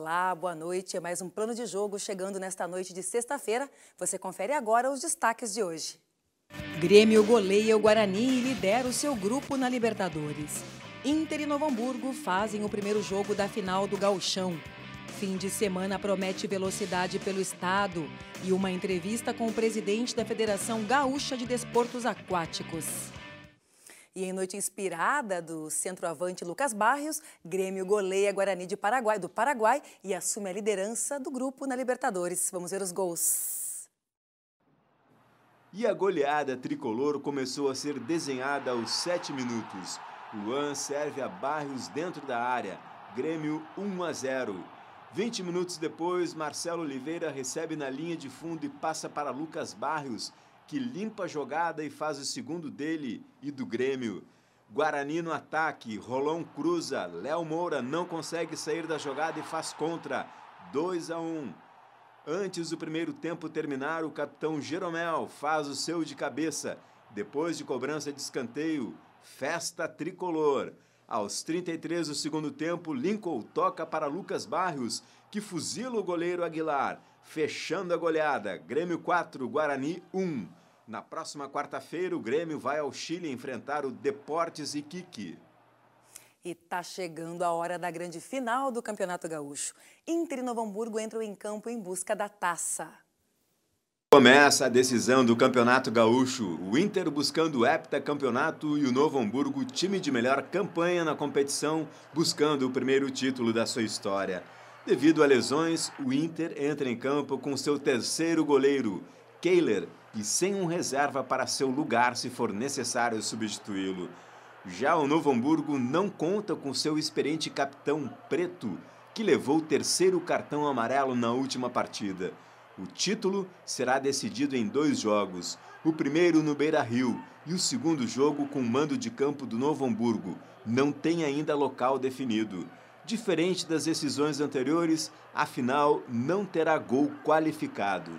Olá, boa noite. É mais um plano de jogo chegando nesta noite de sexta-feira. Você confere agora os destaques de hoje. Grêmio goleia o Guarani e lidera o seu grupo na Libertadores. Inter e Novo Hamburgo fazem o primeiro jogo da final do Gauchão. Fim de semana promete velocidade pelo estado e uma entrevista com o presidente da Federação Gaúcha de Desportos Aquáticos. E em noite inspirada do centroavante Lucas Barrios, Grêmio goleia Guarani de Paraguai, do Paraguai e assume a liderança do grupo na Libertadores. Vamos ver os gols. E a goleada tricolor começou a ser desenhada aos 7 minutos. Luan serve a Barrios dentro da área. Grêmio 1 a 0. 20 minutos depois, Marcelo Oliveira recebe na linha de fundo e passa para Lucas Barrios, que limpa a jogada e faz o segundo dele e do Grêmio. Guarani no ataque, Rolão cruza, Léo Moura não consegue sair da jogada e faz contra. 2 a 1. Antes do primeiro tempo terminar, o capitão Jeromel faz o seu de cabeça. Depois de cobrança de escanteio, festa tricolor. Aos 33 do segundo tempo, Lincoln toca para Lucas Barrios, que fuzila o goleiro Aguilar, fechando a goleada. Grêmio 4, Guarani 1. Na próxima quarta-feira, o Grêmio vai ao Chile enfrentar o Deportes Iquique. E tá chegando a hora da grande final do Campeonato Gaúcho. Inter e Novo Hamburgo entram em campo em busca da taça. Começa a decisão do Campeonato Gaúcho. O Inter buscando o heptacampeonato e o Novo Hamburgo, time de melhor campanha na competição, buscando o primeiro título da sua história. Devido a lesões, o Inter entra em campo com seu terceiro goleiro, Kehler e sem um reserva para seu lugar se for necessário substituí-lo. Já o Novo Hamburgo não conta com seu experiente capitão Preto, que levou o terceiro cartão amarelo na última partida. O título será decidido em dois jogos, o primeiro no Beira-Rio e o segundo jogo com mando de campo do Novo Hamburgo. Não tem ainda local definido. Diferente das decisões anteriores, a final não terá gol qualificado.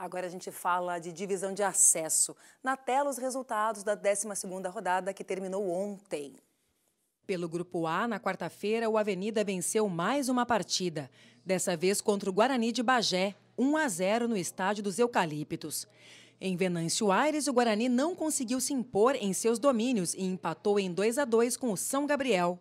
Agora a gente fala de divisão de acesso. Na tela, os resultados da 12 rodada que terminou ontem. Pelo Grupo A, na quarta-feira, o Avenida venceu mais uma partida. Dessa vez contra o Guarani de Bagé, 1 a 0 no Estádio dos Eucaliptos. Em Venâncio Aires, o Guarani não conseguiu se impor em seus domínios e empatou em 2 a 2 com o São Gabriel.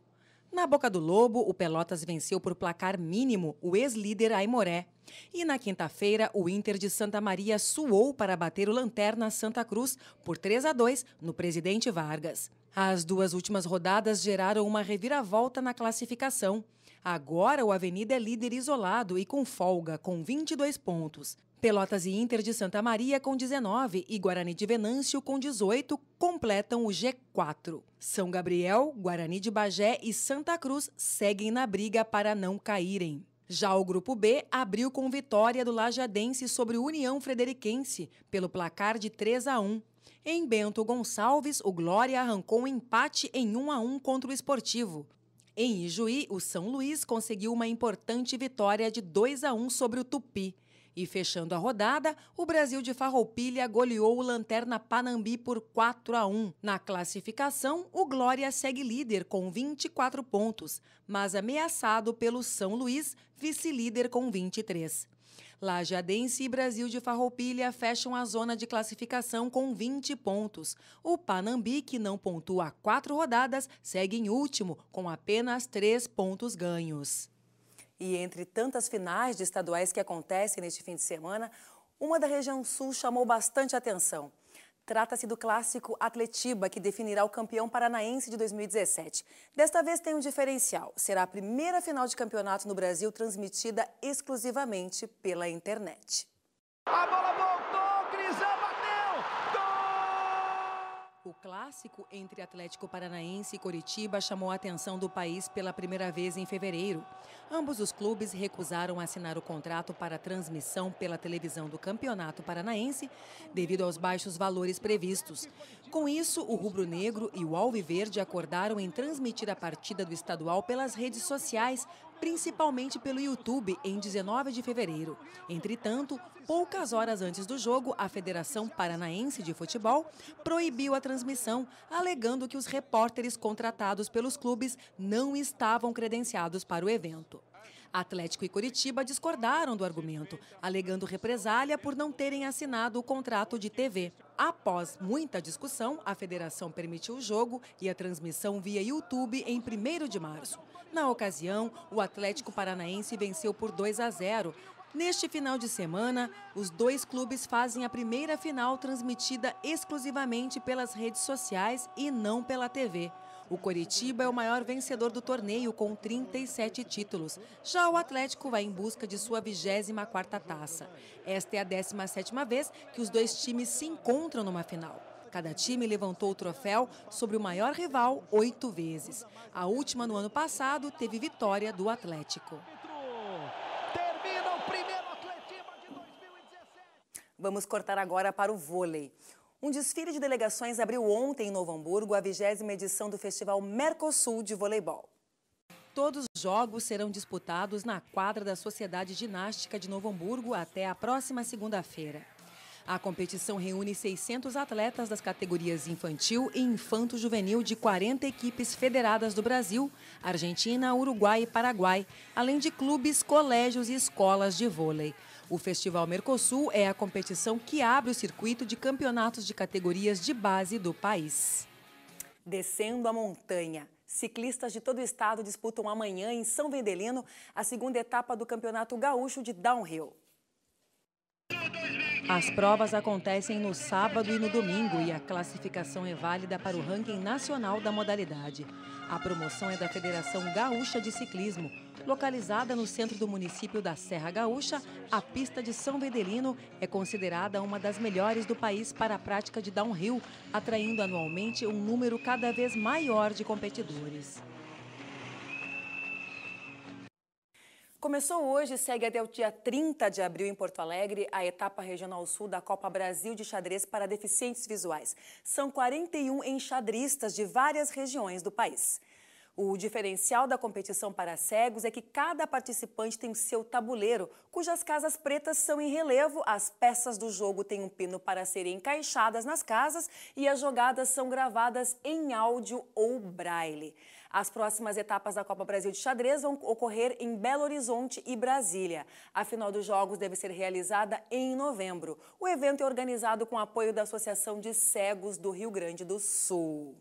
Na Boca do Lobo, o Pelotas venceu por placar mínimo o ex-líder Aimoré, e na quinta-feira, o Inter de Santa Maria suou para bater o Lanterna Santa Cruz por 3 a 2 no Presidente Vargas. As duas últimas rodadas geraram uma reviravolta na classificação. Agora o Avenida é líder isolado e com folga, com 22 pontos. Pelotas e Inter de Santa Maria com 19 e Guarani de Venâncio com 18 completam o G4. São Gabriel, Guarani de Bagé e Santa Cruz seguem na briga para não caírem. Já o grupo B abriu com vitória do Lajadense sobre o União Frederiquense, pelo placar de 3 a 1. Em Bento Gonçalves, o Glória arrancou um empate em 1 a 1 contra o Esportivo. Em Ijuí, o São Luís conseguiu uma importante vitória de 2 a 1 sobre o Tupi. E fechando a rodada, o Brasil de Farroupilha goleou o Lanterna Panambi por 4 a 1. Na classificação, o Glória segue líder com 24 pontos, mas ameaçado pelo São Luís, vice-líder com 23. Lajadense e Brasil de Farroupilha fecham a zona de classificação com 20 pontos. O Panambi, que não pontua quatro rodadas, segue em último, com apenas três pontos ganhos. E entre tantas finais de estaduais que acontecem neste fim de semana, uma da região sul chamou bastante atenção. Trata-se do clássico Atletiba, que definirá o campeão paranaense de 2017. Desta vez tem um diferencial. Será a primeira final de campeonato no Brasil transmitida exclusivamente pela internet. A bola boa! O clássico entre Atlético Paranaense e Coritiba chamou a atenção do país pela primeira vez em fevereiro. Ambos os clubes recusaram assinar o contrato para transmissão pela televisão do Campeonato Paranaense devido aos baixos valores previstos. Com isso, o rubro-negro e o alviverde acordaram em transmitir a partida do estadual pelas redes sociais, principalmente pelo YouTube, em 19 de fevereiro. Entretanto, poucas horas antes do jogo, a Federação Paranaense de Futebol proibiu a transmissão, alegando que os repórteres contratados pelos clubes não estavam credenciados para o evento. Atlético e Curitiba discordaram do argumento, alegando represália por não terem assinado o contrato de TV. Após muita discussão, a federação permitiu o jogo e a transmissão via YouTube em 1 de março. Na ocasião, o Atlético Paranaense venceu por 2 a 0. Neste final de semana, os dois clubes fazem a primeira final transmitida exclusivamente pelas redes sociais e não pela TV. O Coritiba é o maior vencedor do torneio, com 37 títulos. Já o Atlético vai em busca de sua 24ª taça. Esta é a 17ª vez que os dois times se encontram numa final. Cada time levantou o troféu sobre o maior rival oito vezes. A última no ano passado teve vitória do Atlético. Vamos cortar agora para o vôlei. Um desfile de delegações abriu ontem em Novo Hamburgo a vigésima edição do Festival Mercosul de Voleibol. Todos os jogos serão disputados na quadra da Sociedade Ginástica de Novo Hamburgo até a próxima segunda-feira. A competição reúne 600 atletas das categorias infantil e infanto-juvenil de 40 equipes federadas do Brasil, Argentina, Uruguai e Paraguai, além de clubes, colégios e escolas de vôlei. O Festival Mercosul é a competição que abre o circuito de campeonatos de categorias de base do país. Descendo a montanha. Ciclistas de todo o estado disputam amanhã em São Vendelino a segunda etapa do Campeonato Gaúcho de Downhill. As provas acontecem no sábado e no domingo e a classificação é válida para o ranking nacional da modalidade. A promoção é da Federação Gaúcha de Ciclismo, Localizada no centro do município da Serra Gaúcha, a pista de São Vedelino é considerada uma das melhores do país para a prática de downhill, atraindo anualmente um número cada vez maior de competidores. Começou hoje e segue até o dia 30 de abril em Porto Alegre a etapa regional sul da Copa Brasil de xadrez para deficientes visuais. São 41 enxadristas de várias regiões do país. O diferencial da competição para cegos é que cada participante tem o seu tabuleiro, cujas casas pretas são em relevo, as peças do jogo têm um pino para serem encaixadas nas casas e as jogadas são gravadas em áudio ou braille. As próximas etapas da Copa Brasil de Xadrez vão ocorrer em Belo Horizonte e Brasília. A final dos jogos deve ser realizada em novembro. O evento é organizado com apoio da Associação de Cegos do Rio Grande do Sul.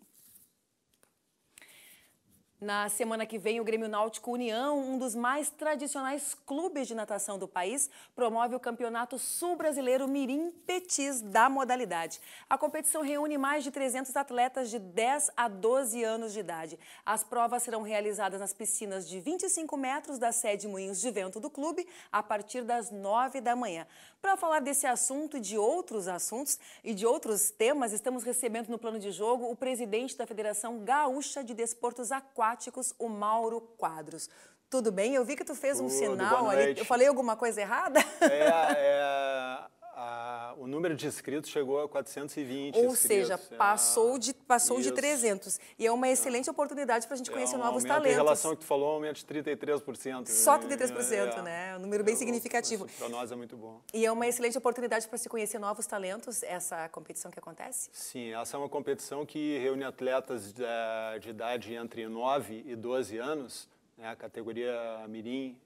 Na semana que vem, o Grêmio Náutico União, um dos mais tradicionais clubes de natação do país, promove o Campeonato Sul-Brasileiro Mirim Petis da modalidade. A competição reúne mais de 300 atletas de 10 a 12 anos de idade. As provas serão realizadas nas piscinas de 25 metros da sede Moinhos de Vento do clube, a partir das 9 da manhã. Para falar desse assunto e de outros assuntos e de outros temas, estamos recebendo no plano de jogo o presidente da Federação Gaúcha de Desportos Aquáticos, aquáticos, o Mauro Quadros. Tudo bem? Eu vi que tu fez um Tudo, sinal ali. Eu falei alguma coisa errada? É, é a, o número de inscritos chegou a 420 Ou inscritos. seja, passou, ah, de, passou de 300. E é uma é. excelente é. oportunidade para a gente conhecer é um novos aumento, talentos. Em relação ao que tu falou, um aumento de 33%. Só 33%, é, né? É um número bem é significativo. Para nós é muito bom. E é uma excelente oportunidade para se conhecer novos talentos, essa competição que acontece? Sim, essa é uma competição que reúne atletas de, eh, de idade entre 9 e 12 anos, né? categoria mirim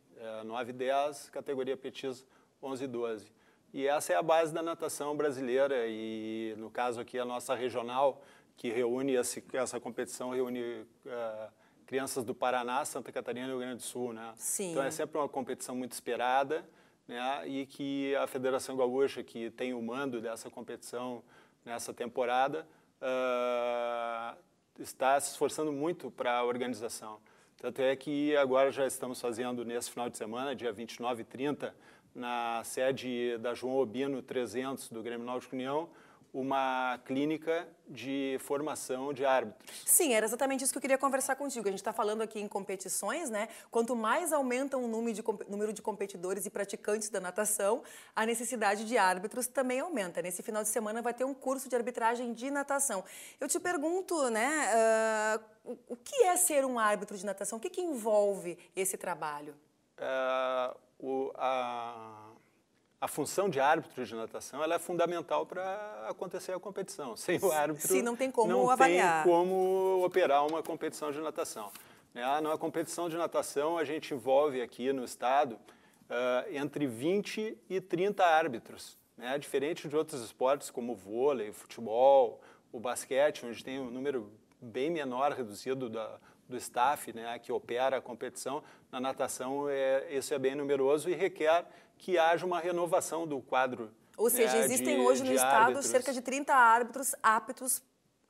9 eh, e 10, categoria petis 11 e 12. E essa é a base da natação brasileira e, no caso aqui, a nossa regional, que reúne esse, essa competição, reúne uh, crianças do Paraná, Santa Catarina e Rio Grande do Sul, né? Sim. Então é sempre uma competição muito esperada, né? E que a Federação Gaúcha, que tem o mando dessa competição nessa temporada, uh, está se esforçando muito para a organização. Tanto é que agora já estamos fazendo, nesse final de semana, dia 29 e 30, na sede da João Obino 300 do Grêmio Náutico União, uma clínica de formação de árbitros. Sim, era exatamente isso que eu queria conversar contigo. A gente está falando aqui em competições, né? Quanto mais aumenta o número de, número de competidores e praticantes da natação, a necessidade de árbitros também aumenta. Nesse final de semana vai ter um curso de arbitragem de natação. Eu te pergunto, né? Uh, o que é ser um árbitro de natação? O que, que envolve esse trabalho? Uh o, a, a função de árbitro de natação ela é fundamental para acontecer a competição. Sem o árbitro, Sim, não tem como não avaliar. tem como operar uma competição de natação. na né, ah, competição de natação, a gente envolve aqui no estado uh, entre 20 e 30 árbitros. Né? Diferente de outros esportes como o vôlei, o futebol, o basquete, onde tem um número bem menor, reduzido da, do staff né, que opera a competição, na natação é, isso é bem numeroso e requer que haja uma renovação do quadro. Ou né, seja, existem de, hoje no estado cerca de 30 árbitros aptos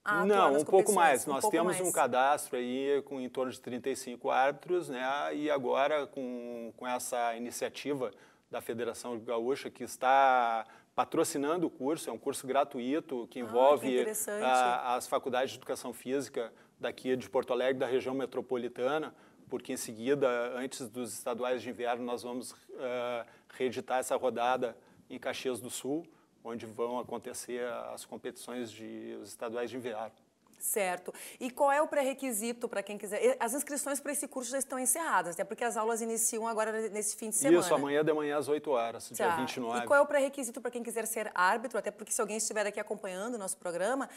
a Não, um pouco mais. Um Nós pouco temos mais. um cadastro aí com em torno de 35 árbitros, né? E agora com, com essa iniciativa da Federação Gaúcha que está patrocinando o curso, é um curso gratuito que ah, envolve ah, a, as faculdades de educação física daqui de Porto Alegre, da região metropolitana, porque em seguida, antes dos estaduais de inverno, nós vamos uh, reeditar essa rodada em Caxias do Sul, onde vão acontecer as competições de os estaduais de inverno. Certo. E qual é o pré-requisito para quem quiser? As inscrições para esse curso já estão encerradas, né? Porque as aulas iniciam agora nesse fim de semana. Isso, amanhã de manhã às 8 horas, tá. dia 29. E qual é o pré-requisito para quem quiser ser árbitro? Até porque se alguém estiver aqui acompanhando o nosso programa,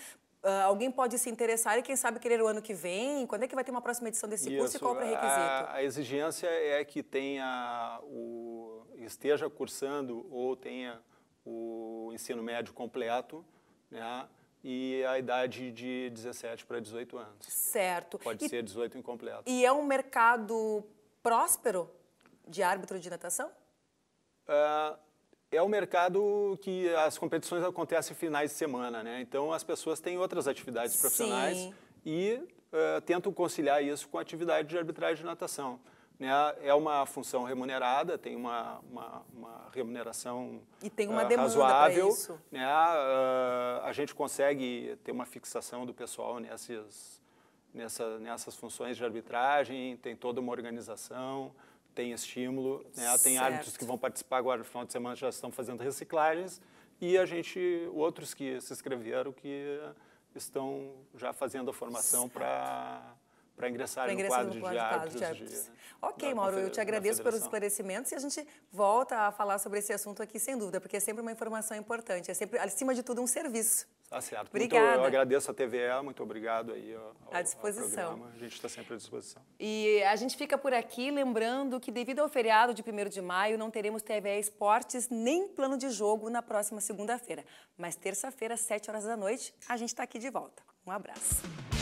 uh, alguém pode se interessar e quem sabe querer o ano que vem? Quando é que vai ter uma próxima edição desse Isso. curso e qual é o pré-requisito? A, a, exigência é que tenha o, esteja cursando ou tenha o ensino médio completo, né? e a idade de 17 para 18 anos. Certo. Pode e, ser 18 incompleto. E é um mercado próspero de árbitro de natação? Uh, é um mercado que as competições acontecem finais de semana, né? Então as pessoas têm outras atividades profissionais Sim. e uh, tentam conciliar isso com a atividade de arbitragem de natação né, é uma função remunerada, tem uma, uma, uma remuneração e tem uma uh, razoável. Isso. Né, uh, a gente consegue ter uma fixação do pessoal nessas, nessa, nessas funções de arbitragem, tem toda uma organização, tem estímulo, né, tem certo. árbitros que vão participar agora no final de semana já estão fazendo reciclagens e a gente outros que se inscreveram que estão já fazendo a formação para para ingressar, no quadro, no de, árbitros. ok, Mauro, eu te agradeço pelos esclarecimentos e a gente volta a falar sobre esse assunto aqui, sem dúvida, porque é sempre uma informação importante, é sempre, acima de tudo, um serviço. Tá certo. Obrigada. Muito, eu agradeço a TVE, muito obrigado aí ao, à disposição. Ao a gente está sempre à disposição. E a gente fica por aqui lembrando que devido ao feriado de 1 de maio não teremos TVE Esportes nem plano de jogo na próxima segunda-feira. Mas terça-feira, às 7 horas da noite, a gente está aqui de volta. Um abraço.